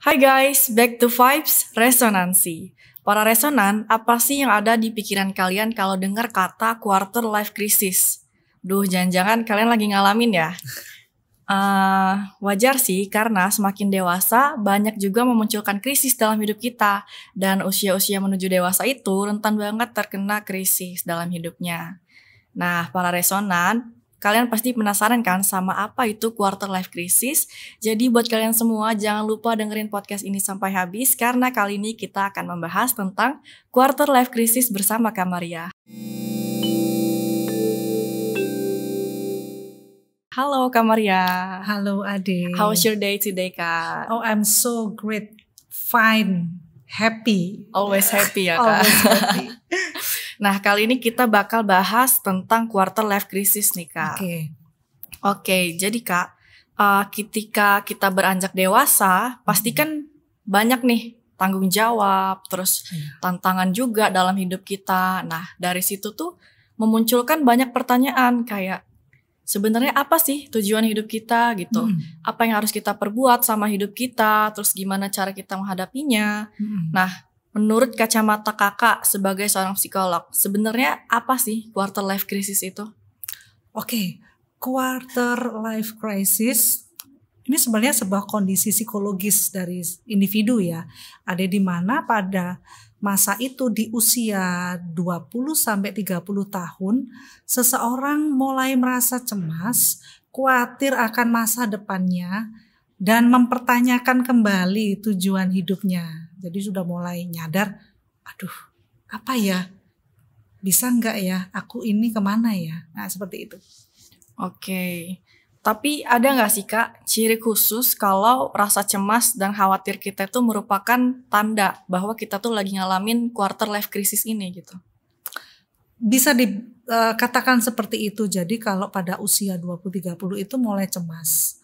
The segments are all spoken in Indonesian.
Hai guys, back to vibes resonansi. Para resonan, apa sih yang ada di pikiran kalian kalau dengar kata quarter life crisis? Duh, jangan-jangan kalian lagi ngalamin ya? Uh, wajar sih, karena semakin dewasa, banyak juga memunculkan krisis dalam hidup kita. Dan usia-usia menuju dewasa itu rentan banget terkena krisis dalam hidupnya. Nah, para resonan, Kalian pasti penasaran kan sama apa itu quarter life crisis? Jadi buat kalian semua jangan lupa dengerin podcast ini sampai habis karena kali ini kita akan membahas tentang quarter life crisis bersama Kamaria. Halo Kamaria. Halo Ade. How's your day today, Kak? Oh, I'm so great. Fine. Happy. Always happy ya, Kak. Always happy. Nah, kali ini kita bakal bahas tentang quarter life crisis nih, Kak. Oke. Okay. Oke, okay, jadi Kak, uh, ketika kita beranjak dewasa, pastikan hmm. banyak nih tanggung jawab, terus hmm. tantangan juga dalam hidup kita. Nah, dari situ tuh memunculkan banyak pertanyaan kayak sebenarnya apa sih tujuan hidup kita gitu hmm. apa yang harus kita perbuat sama hidup kita terus gimana cara kita menghadapinya hmm. nah Menurut kacamata kakak sebagai seorang psikolog, sebenarnya apa sih quarter life crisis itu? Oke, okay. quarter life crisis ini sebenarnya sebuah kondisi psikologis dari individu ya. Ada di mana pada masa itu di usia 20 sampai 30 tahun seseorang mulai merasa cemas, khawatir akan masa depannya dan mempertanyakan kembali tujuan hidupnya. Jadi sudah mulai nyadar, aduh apa ya, bisa nggak ya, aku ini kemana ya? Nah seperti itu. Oke, tapi ada nggak sih kak ciri khusus kalau rasa cemas dan khawatir kita itu merupakan tanda bahwa kita tuh lagi ngalamin quarter life crisis ini gitu? Bisa dikatakan eh, seperti itu. Jadi kalau pada usia 20-30 itu mulai cemas.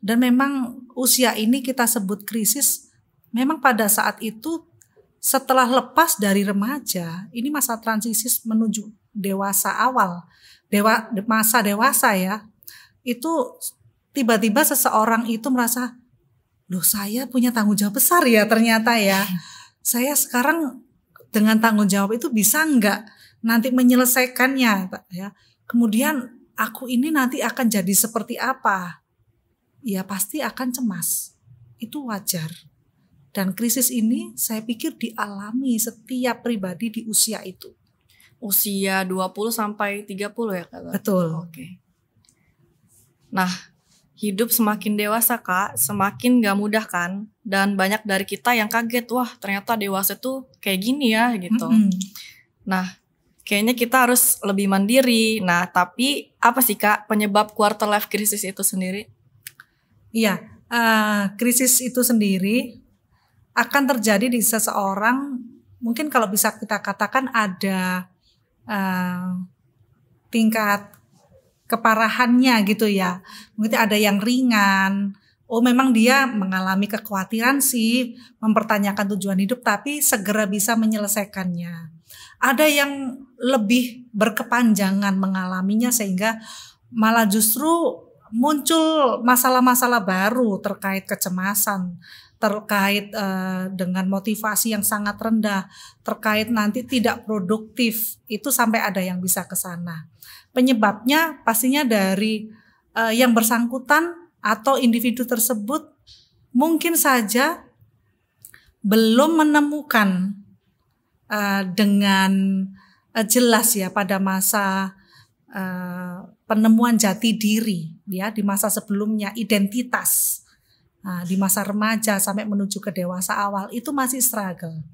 Dan memang usia ini kita sebut krisis memang pada saat itu setelah lepas dari remaja, ini masa transisi menuju dewasa awal, dewa masa dewasa ya, itu tiba-tiba seseorang itu merasa, loh saya punya tanggung jawab besar ya ternyata ya, saya sekarang dengan tanggung jawab itu bisa nggak nanti menyelesaikannya ya, kemudian aku ini nanti akan jadi seperti apa, ya pasti akan cemas, itu wajar dan krisis ini saya pikir dialami setiap pribadi di usia itu. Usia 20 sampai 30 ya Kak? Betul. Oke. Nah, hidup semakin dewasa Kak, semakin gak mudah kan? Dan banyak dari kita yang kaget, wah ternyata dewasa tuh kayak gini ya gitu. Mm -hmm. Nah, kayaknya kita harus lebih mandiri. Nah, tapi apa sih Kak penyebab quarter life iya, eh, krisis itu sendiri? Iya, uh, krisis itu sendiri akan terjadi di seseorang mungkin kalau bisa kita katakan ada uh, tingkat keparahannya gitu ya mungkin ada yang ringan oh memang dia mengalami kekhawatiran sih mempertanyakan tujuan hidup tapi segera bisa menyelesaikannya ada yang lebih berkepanjangan mengalaminya sehingga malah justru muncul masalah-masalah baru terkait kecemasan terkait uh, dengan motivasi yang sangat rendah, terkait nanti tidak produktif, itu sampai ada yang bisa ke sana. Penyebabnya pastinya dari uh, yang bersangkutan atau individu tersebut mungkin saja belum menemukan uh, dengan uh, jelas ya pada masa uh, penemuan jati diri ya di masa sebelumnya identitas Nah, di masa remaja sampai menuju ke dewasa awal itu masih struggle,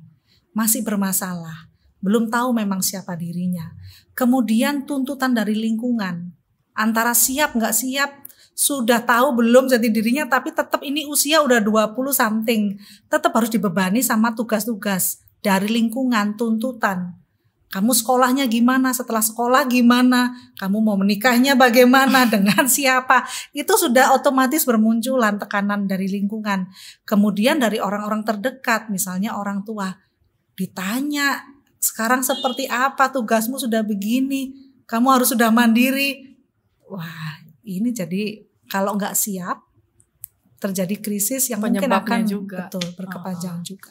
masih bermasalah, belum tahu memang siapa dirinya. Kemudian tuntutan dari lingkungan, antara siap nggak siap, sudah tahu belum jadi dirinya tapi tetap ini usia udah 20 something, tetap harus dibebani sama tugas-tugas dari lingkungan, tuntutan kamu sekolahnya gimana, setelah sekolah gimana, kamu mau menikahnya bagaimana, dengan siapa. Itu sudah otomatis bermunculan tekanan dari lingkungan. Kemudian dari orang-orang terdekat, misalnya orang tua, ditanya, sekarang seperti apa tugasmu sudah begini, kamu harus sudah mandiri. Wah, ini jadi kalau nggak siap terjadi krisis yang mungkin akan juga. betul berkepanjang -huh. juga.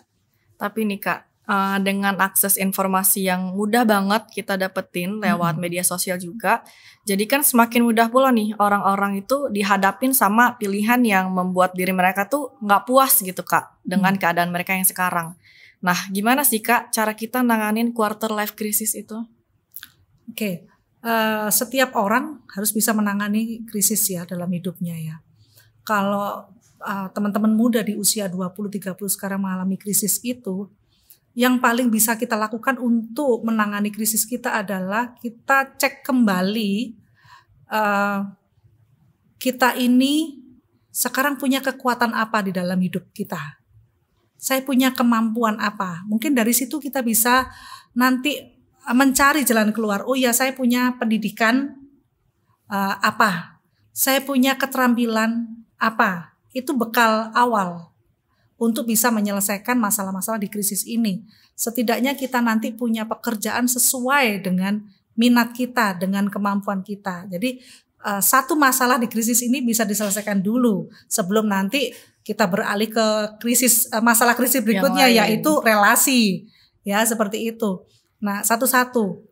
Tapi nih kak, uh, dengan akses informasi yang mudah banget kita dapetin lewat hmm. media sosial juga. Jadi kan semakin mudah pula nih orang-orang itu dihadapin sama pilihan yang membuat diri mereka tuh nggak puas gitu kak dengan hmm. keadaan mereka yang sekarang. Nah gimana sih kak cara kita nanganin quarter life crisis itu? Oke, okay. uh, eh, setiap orang harus bisa menangani krisis ya dalam hidupnya ya. Kalau eh, teman-teman uh, muda di usia 20-30 sekarang mengalami krisis itu, yang paling bisa kita lakukan untuk menangani krisis kita adalah kita cek kembali uh, kita ini sekarang punya kekuatan apa di dalam hidup kita. Saya punya kemampuan apa? Mungkin dari situ kita bisa nanti eh, mencari jalan keluar. Oh ya, saya punya pendidikan uh, apa? Saya punya keterampilan apa? Itu bekal awal untuk bisa menyelesaikan masalah-masalah di krisis ini. Setidaknya kita nanti punya pekerjaan sesuai dengan minat kita, dengan kemampuan kita. Jadi eh, satu masalah di krisis ini bisa diselesaikan dulu sebelum nanti kita beralih ke krisis eh, masalah krisis berikutnya yaitu relasi. Ya, seperti itu. Nah, satu-satu.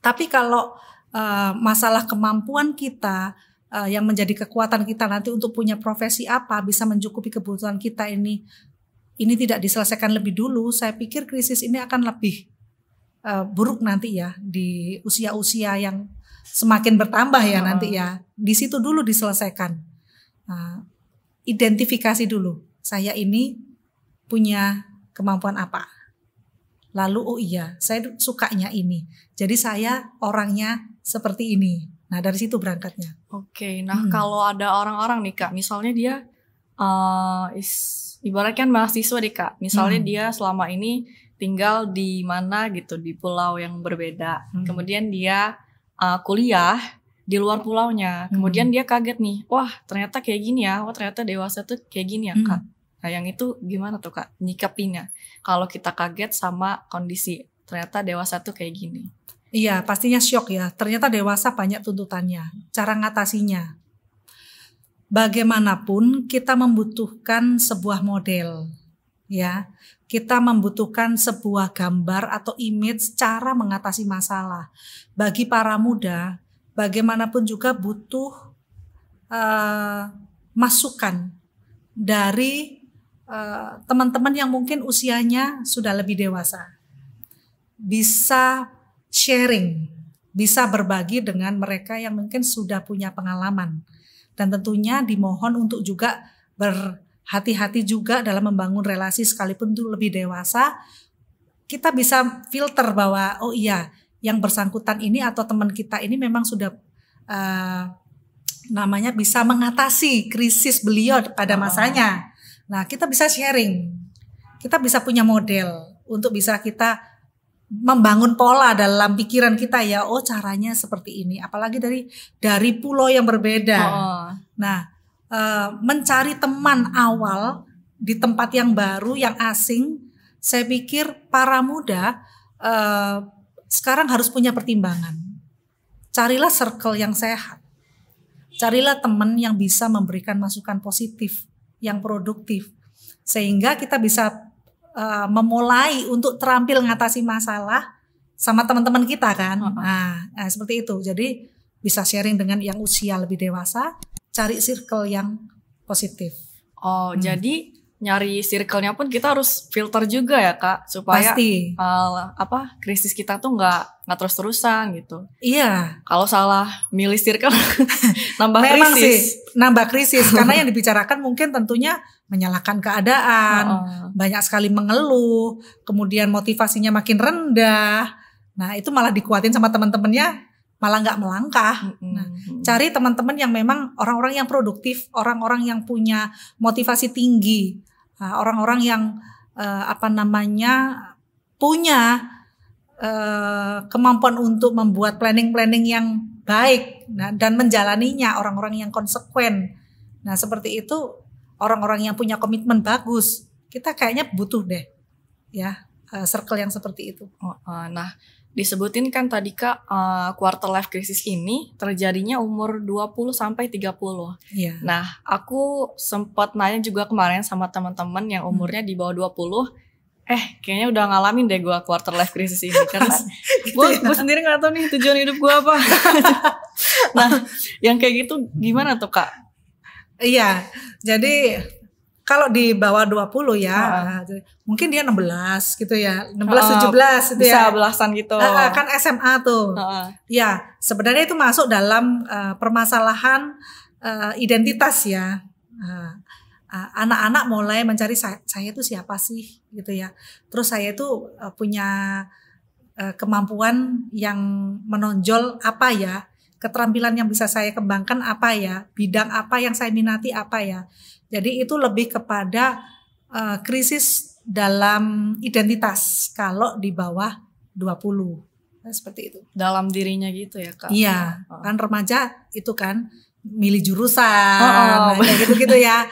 Tapi kalau uh, masalah kemampuan kita uh, yang menjadi kekuatan kita nanti untuk punya profesi apa bisa mencukupi kebutuhan kita ini ini tidak diselesaikan lebih dulu saya pikir krisis ini akan lebih uh, buruk nanti ya di usia-usia yang semakin bertambah ya uh. nanti ya ah. di situ dulu diselesaikan uh, identifikasi dulu saya ini punya kemampuan apa lalu oh iya saya sukanya ini jadi saya orangnya seperti ini Nah dari situ berangkatnya. Oke, okay, nah hmm. kalau ada orang-orang nih kak, misalnya dia uh, is, ibaratkan mahasiswa nih kak, misalnya hmm. dia selama ini tinggal di mana gitu di pulau yang berbeda, hmm. kemudian dia uh, kuliah di luar pulaunya, hmm. kemudian dia kaget nih, wah ternyata kayak gini ya, wah ternyata dewasa tuh kayak gini ya kak. Hmm. Nah yang itu gimana tuh kak Nyikapinya. Kalau kita kaget sama kondisi ternyata dewasa tuh kayak gini. Iya, pastinya shock ya. Ternyata dewasa banyak tuntutannya. Cara ngatasinya. Bagaimanapun kita membutuhkan sebuah model, ya. Kita membutuhkan sebuah gambar atau image cara mengatasi masalah. Bagi para muda, bagaimanapun juga butuh uh, masukan dari eh, teman-teman uh, yang mungkin usianya sudah lebih dewasa. Bisa sharing, bisa berbagi dengan mereka yang mungkin sudah punya pengalaman. Dan tentunya dimohon untuk juga berhati-hati juga dalam membangun relasi sekalipun itu lebih dewasa. Kita bisa filter bahwa oh iya, yang bersangkutan ini atau teman kita ini memang sudah uh, namanya bisa mengatasi krisis beliau pada ah. masanya. Nah, kita bisa sharing. Kita bisa punya model untuk bisa kita membangun pola dalam pikiran kita ya oh caranya seperti ini apalagi dari dari pulau yang berbeda oh. nah e, mencari teman awal di tempat yang baru yang asing saya pikir para muda e, sekarang harus punya pertimbangan carilah circle yang sehat carilah teman yang bisa memberikan masukan positif yang produktif sehingga kita bisa uh, memulai untuk terampil ngatasi masalah sama teman-teman kita kan. nah, nah, seperti itu. Jadi bisa sharing dengan yang usia lebih dewasa, cari circle yang positif. Oh, hmm. jadi nyari circle-nya pun kita harus filter juga ya kak supaya Pasti. Uh, apa krisis kita tuh nggak nggak terus terusan gitu. Iya. Kalau salah milih circle nambah Memang krisis. Sih, nambah krisis karena yang dibicarakan mungkin tentunya menyalahkan keadaan, uh -uh. banyak sekali mengeluh, kemudian motivasinya makin rendah. Nah itu malah dikuatin sama teman-temannya malah nggak melangkah. Nah, cari teman-teman yang memang orang-orang yang produktif, orang-orang yang punya motivasi tinggi, Nah, orang-orang yang uh, apa namanya punya uh, kemampuan untuk membuat planning-planning yang baik nah, dan menjalaninya orang-orang yang konsekuen. Nah seperti itu orang-orang yang punya komitmen bagus kita kayaknya butuh deh ya uh, circle yang seperti itu. Oh, uh, nah disebutin kan tadi Kak uh, quarter life crisis ini terjadinya umur 20 sampai 30. Yeah. Iya. Nah, aku sempat nanya juga kemarin sama teman-teman yang hmm. umurnya di bawah 20 eh kayaknya udah ngalamin deh gue quarter life crisis ini karena gitu gue ya. sendiri nggak tahu nih tujuan hidup gue apa nah yang kayak gitu gimana tuh kak iya jadi kalau di bawah 20 ya, ah. mungkin dia 16 gitu ya, 16 ah, 17 gitu bisa ya. belasan gitu. Ah, kan SMA tuh. Ah. Ya, sebenarnya itu masuk dalam uh, permasalahan uh, identitas ya. Ah, ah, anak-anak uh, mulai mencari saya, saya itu siapa sih gitu ya. Terus saya itu uh, punya uh, kemampuan yang menonjol apa ya? keterampilan yang bisa saya kembangkan apa ya, bidang apa yang saya minati apa ya. Jadi itu lebih kepada uh, krisis dalam identitas kalau di bawah 20. Nah, seperti itu. Dalam dirinya gitu ya, Kak. Iya, oh. kan remaja itu kan milih jurusan, oh, oh. Nah, gitu-gitu ya.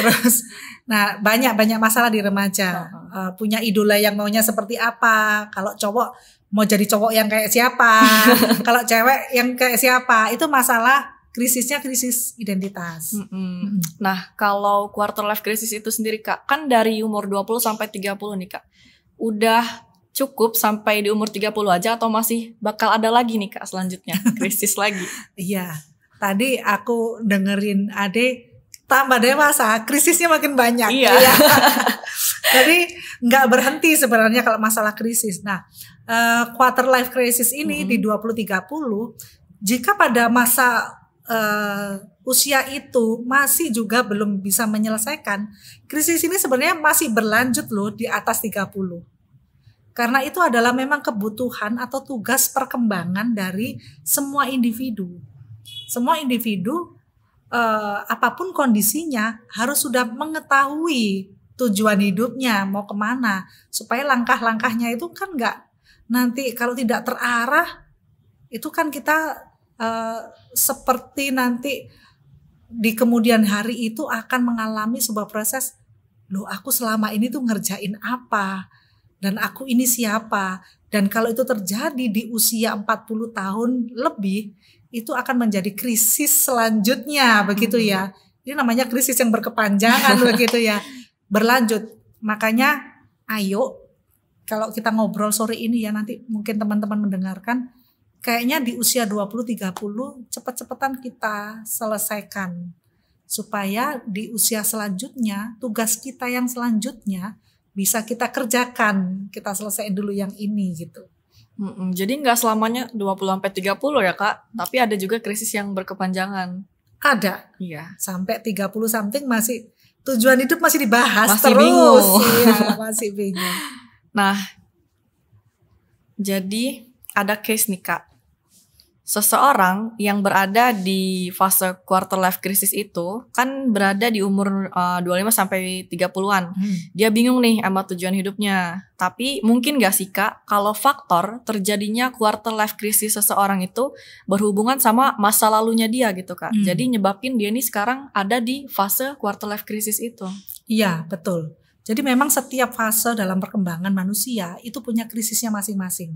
Terus nah banyak-banyak masalah di remaja. Oh, oh. Uh, punya idola yang maunya seperti apa? Kalau cowok mau jadi cowok yang kayak siapa? kalau cewek yang kayak siapa? Itu masalah krisisnya krisis identitas. Mm -hmm. Mm -hmm. Nah, kalau quarter life crisis itu sendiri Kak, kan dari umur 20 sampai 30 nih Kak. Udah cukup sampai di umur 30 aja atau masih bakal ada lagi nih Kak selanjutnya krisis lagi? Iya. Tadi aku dengerin Ade tambah dewasa, ah, krisisnya makin banyak. Iya. Ya. Jadi nggak berhenti sebenarnya kalau masalah krisis. Nah, uh, quarter life crisis ini mm -hmm. di 20 30 jika pada masa uh, usia itu masih juga belum bisa menyelesaikan, krisis ini sebenarnya masih berlanjut loh di atas 30. Karena itu adalah memang kebutuhan atau tugas perkembangan dari semua individu. Semua individu uh, apapun kondisinya harus sudah mengetahui tujuan hidupnya mau kemana supaya langkah-langkahnya itu kan nggak nanti kalau tidak terarah itu kan kita Eh, seperti nanti di kemudian hari itu akan mengalami sebuah proses loh aku selama ini tuh ngerjain apa dan aku ini siapa dan kalau itu terjadi di usia 40 tahun lebih itu akan menjadi krisis selanjutnya hmm. begitu ya ini namanya krisis yang berkepanjangan begitu ya berlanjut makanya ayo kalau kita ngobrol sore ini ya nanti mungkin teman-teman mendengarkan kayaknya di usia 20-30 cepet-cepetan kita selesaikan supaya di usia selanjutnya tugas kita yang selanjutnya bisa kita kerjakan kita selesaiin dulu yang ini gitu Mm-mm, jadi nggak selamanya 20 sampai 30 ya kak tapi ada juga krisis yang berkepanjangan ada iya sampai 30 something masih tujuan hidup masih dibahas masih terus bingung. iya masih bingung nah jadi ada case nih kak seseorang yang berada di fase quarter life crisis itu kan berada di umur eh, uh, 25 sampai 30-an. Hmm. Dia bingung nih sama tujuan hidupnya. Tapi mungkin gak sih Kak kalau faktor terjadinya quarter life crisis seseorang itu berhubungan sama masa lalunya dia gitu Kak. Hmm. Jadi nyebabin dia nih sekarang ada di fase quarter life crisis itu. Iya, betul. Jadi memang setiap fase dalam perkembangan manusia itu punya krisisnya masing-masing.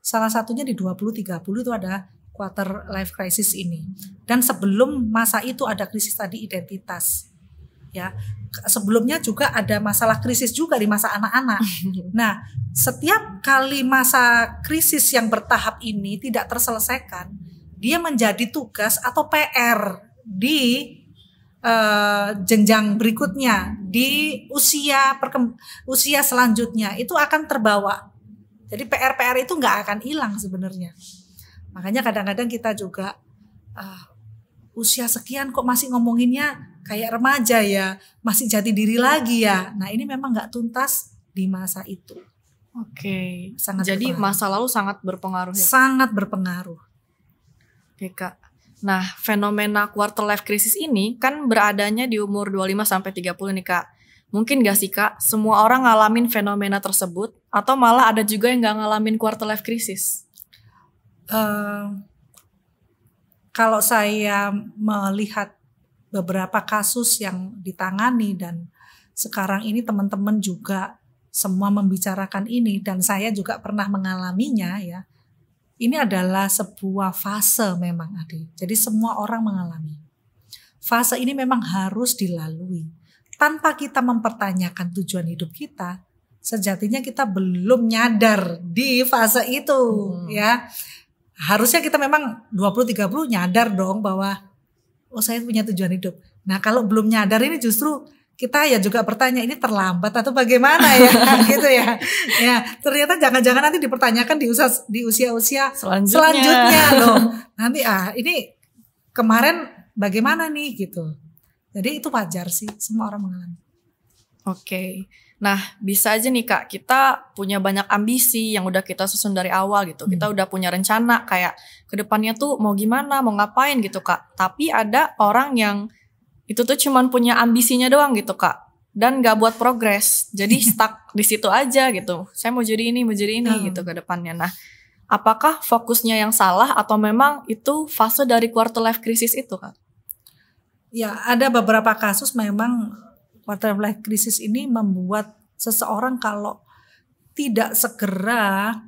Salah satunya di 20-30 itu ada quarter life crisis ini. Dan sebelum masa itu ada krisis tadi identitas. Ya, sebelumnya juga ada masalah krisis juga di masa anak-anak. Nah, setiap kali masa krisis yang bertahap ini tidak terselesaikan, dia menjadi tugas atau PR di uh, jenjang berikutnya, di usia perkemb usia selanjutnya itu akan terbawa. Jadi PR-PR itu nggak akan hilang sebenarnya. Makanya kadang-kadang kita juga uh, usia sekian kok masih ngomonginnya kayak remaja ya, masih jati diri lagi ya. Nah ini memang nggak tuntas di masa itu. Oke. Sangat Jadi masa lalu sangat berpengaruh ya. Sangat berpengaruh. Oke kak. Nah fenomena quarter life crisis ini kan beradanya di umur 25 sampai 30 nih kak. Mungkin gak sih kak, semua orang ngalamin fenomena tersebut atau malah ada juga yang gak ngalamin quarter life crisis? kalau saya melihat beberapa kasus yang ditangani dan sekarang ini teman-teman juga semua membicarakan ini dan saya juga pernah mengalaminya ya. Ini adalah sebuah fase memang Adi. Jadi semua orang mengalami. Fase ini memang harus dilalui. Tanpa kita mempertanyakan tujuan hidup kita, sejatinya kita belum nyadar di fase itu hmm. ya harusnya kita memang 20-30 nyadar dong bahwa oh saya punya tujuan hidup. Nah kalau belum nyadar ini justru kita ya juga bertanya ini terlambat atau bagaimana ya gitu ya. Ya ternyata jangan-jangan nanti dipertanyakan di usia di usia-usia selanjutnya. selanjutnya loh. Nanti ah ini kemarin bagaimana nih gitu. Jadi itu wajar sih semua orang mengalami. Oke. Okay. Nah, bisa aja nih Kak, kita punya banyak ambisi yang udah kita susun dari awal gitu. Hmm. Kita udah punya rencana kayak ke depannya tuh mau gimana, mau ngapain gitu Kak. Tapi ada orang yang itu tuh cuman punya ambisinya doang gitu Kak. Dan gak buat progres. Jadi stuck di situ aja gitu. Saya mau jadi ini, mau jadi ini hmm. gitu ke depannya. Nah, apakah fokusnya yang salah atau memang itu fase dari quarter life crisis itu Kak? Ya, ada beberapa kasus memang quarter life crisis ini membuat seseorang kalau tidak segera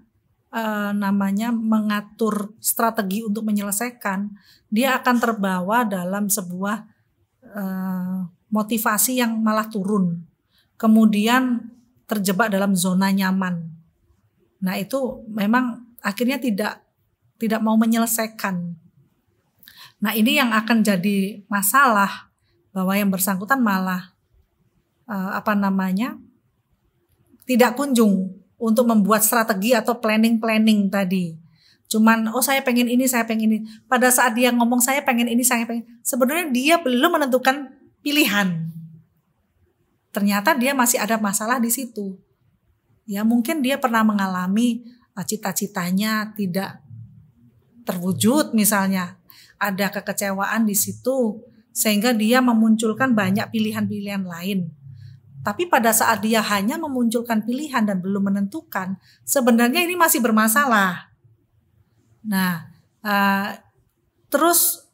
uh, namanya mengatur strategi untuk menyelesaikan, dia akan terbawa dalam sebuah uh, motivasi yang malah turun. Kemudian terjebak dalam zona nyaman. Nah, itu memang akhirnya tidak tidak mau menyelesaikan. Nah, ini yang akan jadi masalah bahwa yang bersangkutan malah uh, apa namanya tidak kunjung untuk membuat strategi atau planning-planning tadi. Cuman oh saya pengen ini, saya pengen ini. Pada saat dia ngomong saya pengen ini, saya pengen sebenarnya dia belum menentukan pilihan. Ternyata dia masih ada masalah di situ. Ya mungkin dia pernah mengalami eh, cita-citanya tidak terwujud misalnya. Ada kekecewaan di situ sehingga dia memunculkan banyak pilihan-pilihan lain tapi pada saat dia hanya memunculkan pilihan dan belum menentukan, sebenarnya ini masih bermasalah. Nah, uh, terus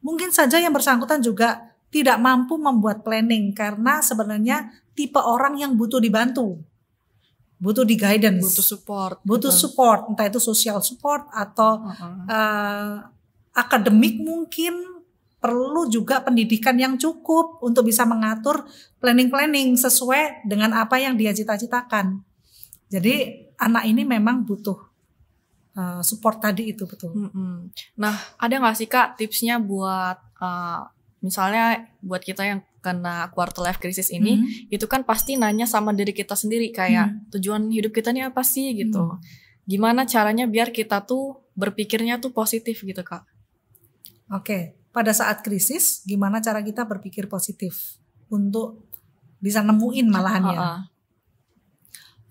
mungkin saja yang bersangkutan juga tidak mampu membuat planning karena sebenarnya tipe orang yang butuh dibantu, butuh di guidance, butuh support, butuh gitu. support, entah itu social support atau uh -huh. uh, akademik mungkin perlu juga pendidikan yang cukup untuk bisa mengatur planning-planning sesuai dengan apa yang dia cita-citakan. Jadi anak ini memang butuh uh, support tadi itu betul. Hmm, -hmm. Nah, ada nggak sih kak tipsnya buat uh, misalnya buat kita yang kena quarter life crisis ini, hmm. itu kan pasti nanya sama diri kita sendiri kayak hmm. tujuan hidup kita ini apa sih gitu. Hmm. Gimana caranya biar kita tuh berpikirnya tuh positif gitu kak? Oke, okay pada saat krisis gimana cara kita berpikir positif untuk bisa nemuin malahan Uh, -uh. Eh,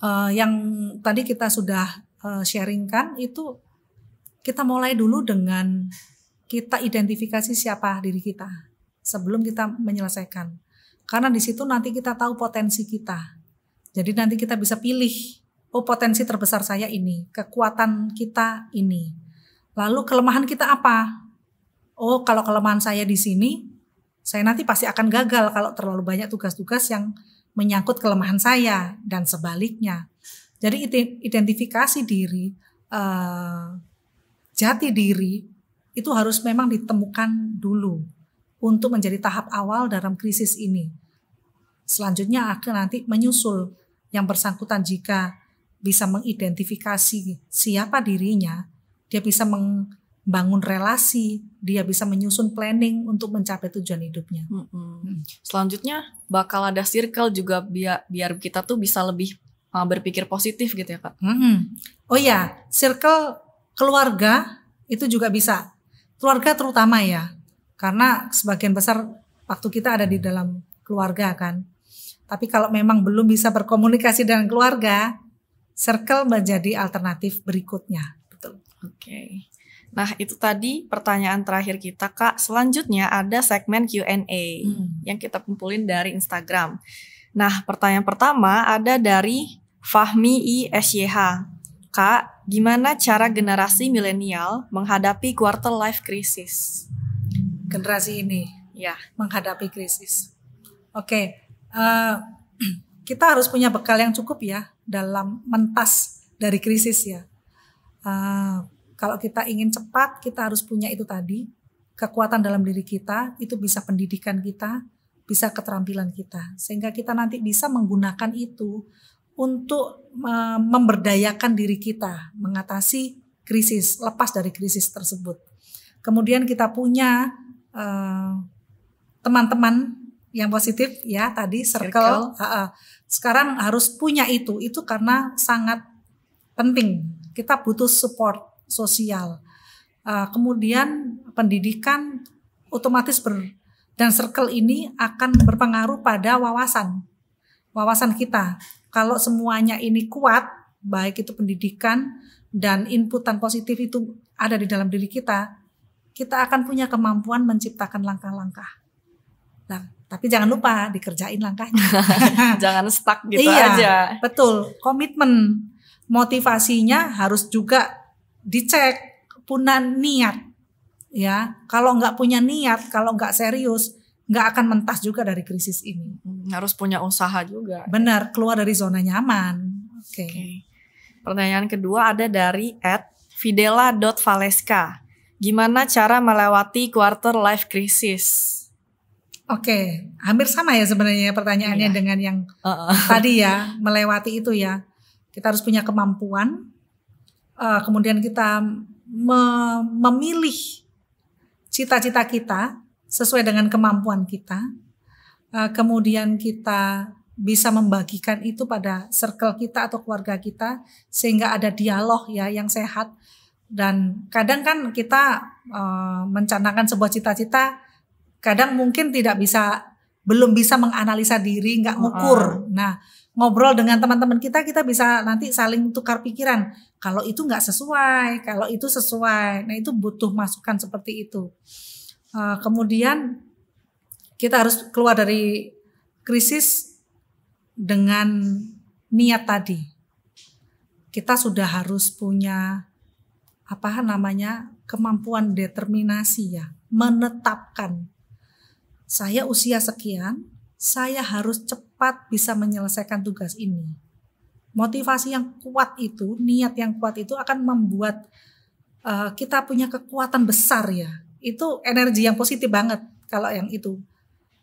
uh, yang tadi kita sudah uh, sharingkan itu kita mulai dulu dengan kita identifikasi siapa diri kita sebelum kita menyelesaikan. Karena di situ nanti kita tahu potensi kita. Jadi nanti kita bisa pilih, oh potensi terbesar saya ini, kekuatan kita ini. Lalu kelemahan kita apa? oh kalau kelemahan saya di sini, saya nanti pasti akan gagal kalau terlalu banyak tugas-tugas yang menyangkut kelemahan saya dan sebaliknya. Jadi identifikasi diri, uh, jati diri itu harus memang ditemukan dulu untuk menjadi tahap awal dalam krisis ini. Selanjutnya akan nanti menyusul yang bersangkutan jika bisa mengidentifikasi siapa dirinya, dia bisa meng bangun relasi, dia bisa menyusun planning untuk mencapai tujuan hidupnya. Mm -hmm. Selanjutnya bakal ada circle juga biar biar kita tuh bisa lebih uh, berpikir positif gitu ya kak. Mm -hmm. Oh ya, circle keluarga itu juga bisa. Keluarga terutama ya, karena sebagian besar waktu kita ada di dalam keluarga kan. Tapi kalau memang belum bisa berkomunikasi dengan keluarga, circle menjadi alternatif berikutnya. Betul. Oke. Okay. Nah, itu tadi pertanyaan terakhir kita, Kak. Selanjutnya ada segmen Q&A hmm. yang kita kumpulin dari Instagram. Nah, pertanyaan pertama ada dari Fahmi ISYH. Kak, gimana cara generasi milenial menghadapi quarter life crisis? Generasi ini ya menghadapi krisis. Oke, okay. uh, eh, kita harus punya bekal yang cukup ya dalam mentas dari krisis ya. Uh, kalau kita ingin cepat, kita harus punya itu tadi. Kekuatan dalam diri kita, itu bisa pendidikan kita, bisa keterampilan kita. Sehingga kita nanti bisa menggunakan itu untuk memberdayakan diri kita, mengatasi krisis, lepas dari krisis tersebut. Kemudian kita punya eh, teman-teman uh, yang positif ya tadi circle, circle. Uh, uh, sekarang harus punya itu itu karena sangat penting kita butuh support sosial. Uh, kemudian pendidikan otomatis ber dan circle ini akan berpengaruh pada wawasan wawasan kita. Kalau semuanya ini kuat, baik itu pendidikan dan inputan positif itu ada di dalam diri kita, kita akan punya kemampuan menciptakan langkah-langkah. Nah, tapi jangan lupa dikerjain langkahnya. jangan stuck gitu iya, aja. Betul, komitmen motivasinya harus juga dicek punya niat ya kalau nggak punya niat kalau nggak serius nggak akan mentas juga dari krisis ini hmm, harus punya usaha juga benar keluar dari zona nyaman oke okay. okay. pertanyaan kedua ada dari at fidela.valeska gimana cara melewati quarter life crisis Oke, okay. hampir sama ya sebenarnya ya pertanyaannya iya. dengan yang uh -uh. tadi ya melewati itu ya. Kita harus punya kemampuan, uh, kemudian kita me memilih cita-cita kita sesuai dengan kemampuan kita, uh, kemudian kita bisa membagikan itu pada circle kita atau keluarga kita sehingga ada dialog ya yang sehat dan kadang kan kita uh, mencanangkan sebuah cita-cita kadang mungkin tidak bisa belum bisa menganalisa diri nggak ngukur nah ngobrol dengan teman-teman kita kita bisa nanti saling tukar pikiran kalau itu nggak sesuai kalau itu sesuai nah itu butuh masukan seperti itu uh, kemudian kita harus keluar dari krisis dengan niat tadi kita sudah harus punya apa namanya kemampuan determinasi ya menetapkan saya usia sekian saya harus cepat bisa menyelesaikan tugas ini. Motivasi yang kuat itu, niat yang kuat itu akan membuat uh, kita punya kekuatan besar ya. Itu energi yang positif banget kalau yang itu.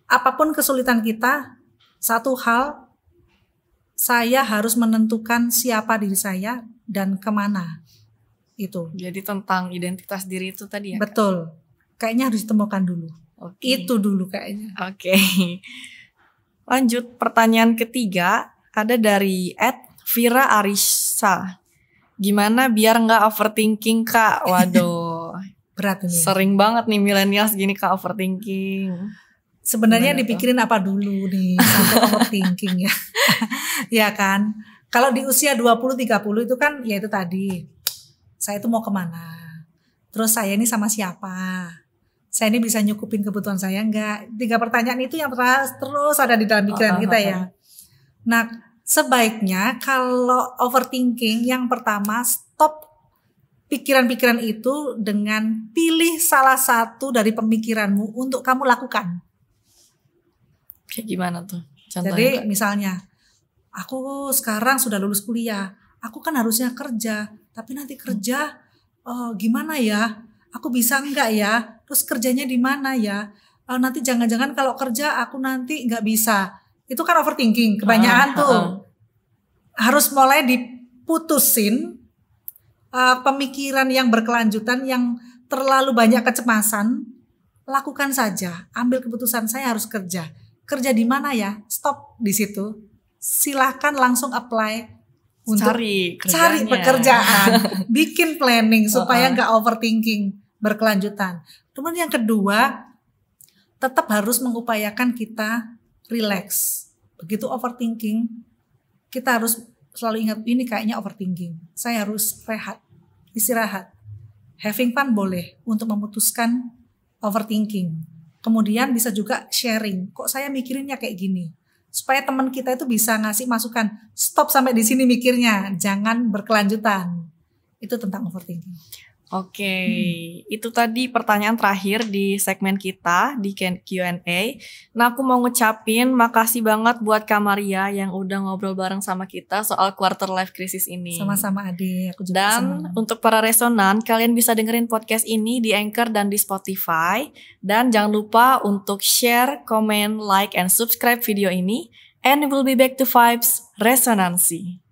Apapun kesulitan kita, satu hal saya harus menentukan siapa diri saya dan kemana itu. Jadi tentang identitas diri itu tadi ya. Betul. Kayaknya harus ditemukan dulu. Okay. Itu dulu kayaknya. Oke. Okay. Lanjut pertanyaan ketiga ada dari Ed Vira Arisa. Gimana biar nggak overthinking kak? Waduh, berat ini. Sering banget nih milenial segini kak overthinking. Sebenarnya Gimana dipikirin itu? apa dulu nih sampai overthinking ya? ya kan? Kalau di usia 20-30 itu kan ya itu tadi. Saya itu mau kemana? Terus saya ini sama siapa? saya ini bisa nyukupin kebutuhan saya enggak? Tiga pertanyaan itu yang terus, terus ada di dalam pikiran oh, kita ya. Nah, sebaiknya kalau overthinking yang pertama stop pikiran-pikiran itu dengan pilih salah satu dari pemikiranmu untuk kamu lakukan. Kayak gimana tuh? Contohnya Jadi enggak. misalnya, aku sekarang sudah lulus kuliah, aku kan harusnya kerja, tapi nanti kerja hmm. uh, gimana ya? aku bisa nggak ya terus kerjanya di mana ya oh, nanti jangan-jangan kalau kerja aku nanti nggak bisa itu kan overthinking ah, kebanyakan uh, uh, uh. tuh ah, ah. harus mulai diputusin uh, pemikiran yang berkelanjutan yang terlalu banyak kecemasan lakukan saja ambil keputusan saya harus kerja kerja di mana ya stop di situ silahkan langsung apply untuk cari, cari pekerjaan, bikin planning supaya nggak uh -uh. overthinking berkelanjutan. Kemudian yang kedua, tetap harus mengupayakan kita relax. Begitu overthinking, kita harus selalu ingat ini kayaknya overthinking. Saya harus rehat, istirahat. Having fun boleh untuk memutuskan overthinking. Kemudian bisa juga sharing. Kok saya mikirinnya kayak gini? Supaya teman kita itu bisa ngasih masukan, stop sampai di sini mikirnya, jangan berkelanjutan. Itu tentang overthinking. Oke, okay. hmm. itu tadi pertanyaan terakhir di segmen kita di Q&A. Nah, aku mau ngucapin makasih banget buat Kamaria yang udah ngobrol bareng sama kita soal quarter life crisis ini. Sama-sama Ade, aku juga Dan sama. untuk para resonan, kalian bisa dengerin podcast ini di Anchor dan di Spotify. Dan jangan lupa untuk share, comment, like, and subscribe video ini. And we'll be back to Vibes Resonansi.